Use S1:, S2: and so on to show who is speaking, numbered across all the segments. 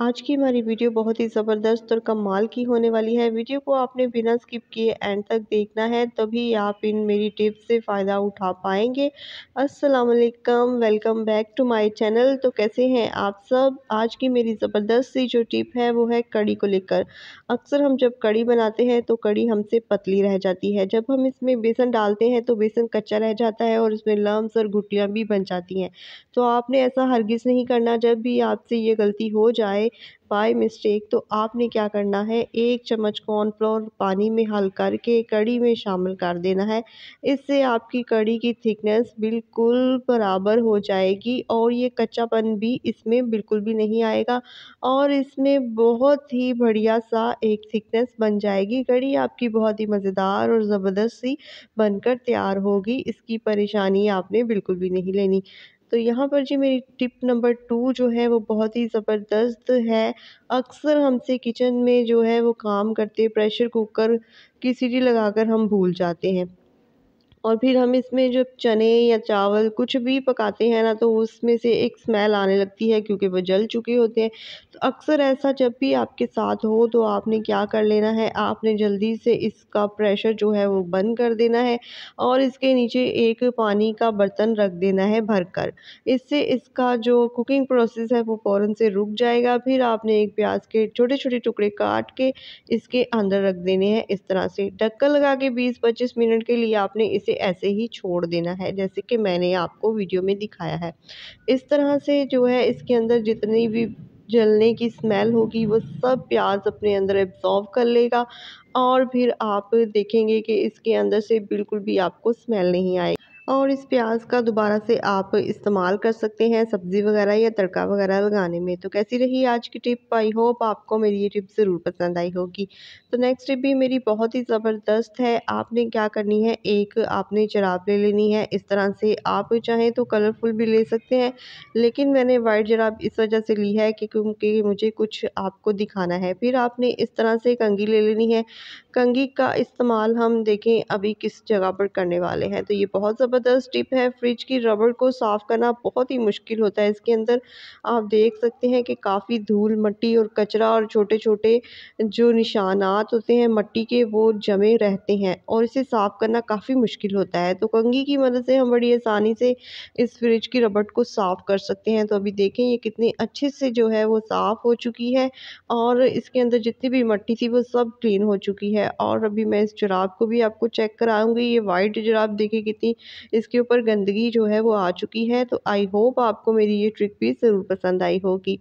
S1: आज की हमारी वीडियो बहुत ही ज़बरदस्त और कमाल की होने वाली है वीडियो को आपने बिना स्किप किए एंड तक देखना है तभी आप इन मेरी टिप्स से फ़ायदा उठा पाएंगे अस्सलाम वालेकुम welcome back to my channel तो कैसे हैं आप सब आज की मेरी ज़बरदस्त सी जो टिप है वो है कड़ी को लेकर अक्सर हम जब कड़ी बनाते हैं तो कड़ी हमसे पतली रह जाती है जब हम इसमें बेसन डालते हैं तो बेसन कच्चा रह जाता है और उसमें लम्स और घुटियाँ भी बन जाती हैं तो आपने ऐसा हरगिज़ नहीं करना जब भी आपसे ये गलती हो जाए जाए बाय मिस्टेक तो आपने क्या करना है एक चम्मच कॉर्नफ्लोर पानी में हल करके कड़ी में शामिल कर देना है इससे आपकी कड़ी की थिकनेस बिल्कुल बराबर हो जाएगी और ये कच्चापन भी इसमें बिल्कुल भी नहीं आएगा और इसमें बहुत ही बढ़िया सा एक थिकनेस बन जाएगी कड़ी आपकी बहुत ही मज़ेदार और ज़बरदस्त सी बनकर तैयार होगी इसकी परेशानी आपने बिल्कुल भी नहीं लेनी तो यहाँ पर जी मेरी टिप नंबर टू जो है वो बहुत ही ज़बरदस्त है अक्सर हमसे किचन में जो है वो काम करते प्रेशर कुकर की सीटी लगाकर हम भूल जाते हैं और फिर हम इसमें जो चने या चावल कुछ भी पकाते हैं ना तो उसमें से एक स्मेल आने लगती है क्योंकि वो जल चुके होते हैं तो अक्सर ऐसा जब भी आपके साथ हो तो आपने क्या कर लेना है आपने जल्दी से इसका प्रेशर जो है वो बंद कर देना है और इसके नीचे एक पानी का बर्तन रख देना है भर कर इससे इसका जो कुकिंग प्रोसेस है वो फ़ौरन से रुक जाएगा फिर आपने एक प्याज के छोटे छोटे टुकड़े काट के इसके अंदर रख देने हैं इस तरह से ढक्कन लगा के बीस पच्चीस मिनट के लिए आपने इस इसे ऐसे ही छोड़ देना है जैसे कि मैंने आपको वीडियो में दिखाया है इस तरह से जो है इसके अंदर जितनी भी जलने की स्मेल होगी वो सब प्याज अपने अंदर एब्ज़ॉर्व कर लेगा और फिर आप देखेंगे कि इसके अंदर से बिल्कुल भी आपको स्मेल नहीं आएगी और इस प्याज का दोबारा से आप इस्तेमाल कर सकते हैं सब्ज़ी वगैरह या तड़का वगैरह लगाने में तो कैसी रही आज की टिप आई होप आपको मेरी ये टिप ज़रूर पसंद आई होगी तो नेक्स्ट टिप भी मेरी बहुत ही ज़बरदस्त है आपने क्या करनी है एक आपने जराब ले लेनी है इस तरह से आप चाहें तो कलरफुल भी ले सकते हैं लेकिन मैंने वाइट जराब इस वजह से ली है कि क्योंकि मुझे कुछ आपको दिखाना है फिर आपने इस तरह से कंगी ले लेनी है कंगी का इस्तेमाल हम देखें अभी किस जगह पर करने वाले हैं तो ये बहुत ज़बरदस्त ज़बरदस्त टिप है फ्रिज की रबड़ को साफ़ करना बहुत ही मुश्किल होता है इसके अंदर आप देख सकते हैं कि काफ़ी धूल मट्टी और कचरा और छोटे छोटे जो निशानात होते हैं मट्टी के वो जमे रहते हैं और इसे साफ़ करना काफ़ी मुश्किल होता है तो कंगी की मदद से हम बड़ी आसानी से इस फ्रिज की रबड़ को साफ़ कर सकते हैं तो अभी देखें ये कितने अच्छे से जो है वो साफ़ हो चुकी है और इसके अंदर जितनी भी मट्टी थी वो सब क्लीन हो चुकी है और अभी मैं इस जुराब को भी आपको चेक कराऊंगी ये वाइट जुराब देखिए कितनी इसके ऊपर गंदगी जो है वो आ चुकी है तो आई होप आपको मेरी ये ट्रिक भी ज़रूर पसंद आई होगी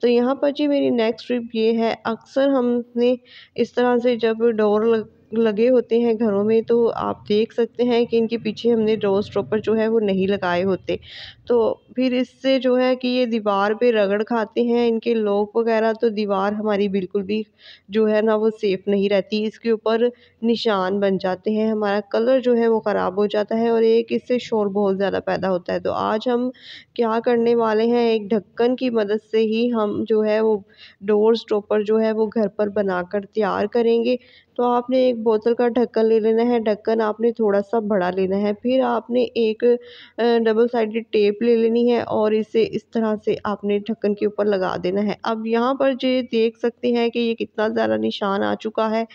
S1: तो यहाँ पर जी मेरी नेक्स्ट ट्रिप ये है अक्सर हमने इस तरह से जब डोर लग लगे होते हैं घरों में तो आप देख सकते हैं कि इनके पीछे हमने डोर स्टॉपर जो है वो नहीं लगाए होते तो फिर इससे जो है कि ये दीवार पे रगड़ खाते हैं इनके लोग वगैरह तो दीवार हमारी बिल्कुल भी जो है ना वो सेफ़ नहीं रहती इसके ऊपर निशान बन जाते हैं हमारा कलर जो है वो ख़राब हो जाता है और एक इससे शोर बहुत ज़्यादा पैदा होता है तो आज हम क्या करने वाले हैं एक ढक्कन की मदद से ही हम जो है वो डोर स्टोपर जो है वो घर पर बनाकर तैयार करेंगे तो आपने एक बोतल का ढक्कन ले लेना है ढक्कन आपने थोड़ा सा बड़ा लेना है फिर आपने एक डबल साइडेड टेप शेप ले लेनी है और इसे इस तरह से आपने ढक्कन के ऊपर लगा देना है अब यहाँ पर जो देख सकते हैं कि ये कितना ज़्यादा निशान आ चुका है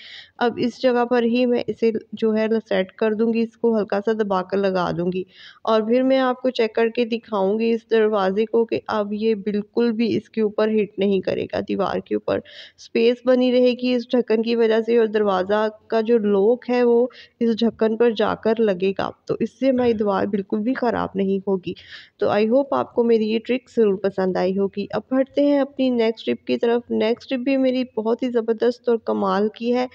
S1: अब इस जगह पर ही मैं इसे जो है सेट कर दूँगी इसको हल्का सा दबा कर लगा दूँगी और फिर मैं आपको चेक करके दिखाऊँगी इस दरवाज़े को कि अब ये बिल्कुल भी इसके ऊपर हिट नहीं करेगा दीवार के ऊपर स्पेस बनी रहेगी इस ढक्कन की वजह से और दरवाज़ा का जो लोक है वो इस ढक्कन पर जाकर लगेगा तो इससे हमारी दीवार बिल्कुल भी ख़राब नहीं होगी तो आई होप आपको मेरी ये ट्रिक ज़रूर पसंद आई होगी अब बढ़ते हैं अपनी नेक्स्ट ट्रिप की तरफ नेक्स्ट ट्रिप भी मेरी बहुत ही ज़बरदस्त और कमाल की है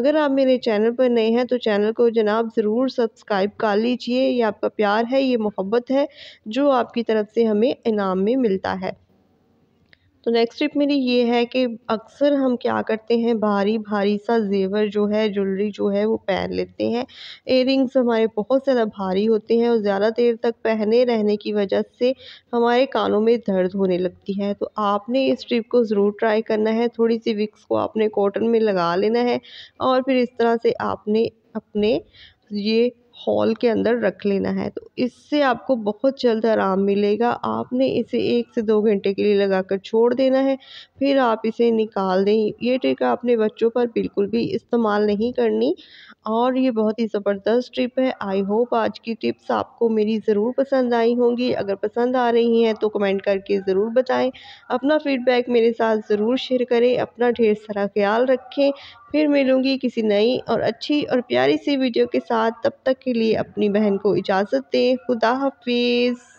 S1: अगर आप मेरे चैनल पर नए हैं तो चैनल को जनाब ज़रूर सब्सक्राइब कर लीजिए ये आपका प्यार है ये मोहब्बत है जो आपकी तरफ से हमें इनाम में मिलता है तो नेक्स्ट टिप मेरी ये है कि अक्सर हम क्या करते हैं भारी भारी सा जेवर जो है ज्वेलरी जो है वो पहन लेते हैं एयरिंग्स हमारे बहुत ज़्यादा भारी होते हैं और ज़्यादा देर तक पहने रहने की वजह से हमारे कानों में दर्द होने लगती है तो आपने इस ट्रिप को ज़रूर ट्राई करना है थोड़ी सी विक्स को आपने कॉटन में लगा लेना है और फिर इस तरह से आपने अपने ये हॉल के अंदर रख लेना है तो इससे आपको बहुत जल्द आराम मिलेगा आपने इसे एक से दो घंटे के लिए लगाकर छोड़ देना है फिर आप इसे निकाल दें ये ट्रिक आपने बच्चों पर बिल्कुल भी इस्तेमाल नहीं करनी और ये बहुत ही ज़बरदस्त ट्रिप है आई होप आज की टिप्स आपको मेरी ज़रूर पसंद आई होंगी अगर पसंद आ रही हैं तो कमेंट करके ज़रूर बताएं अपना फ़ीडबैक मेरे साथ ज़रूर शेयर करें अपना ढेर सारा ख्याल रखें फिर मिलूँगी किसी नई और अच्छी और प्यारी सी वीडियो के साथ तब तक के के लिए अपनी बहन को इजाज़त दें खुदा हाफिज़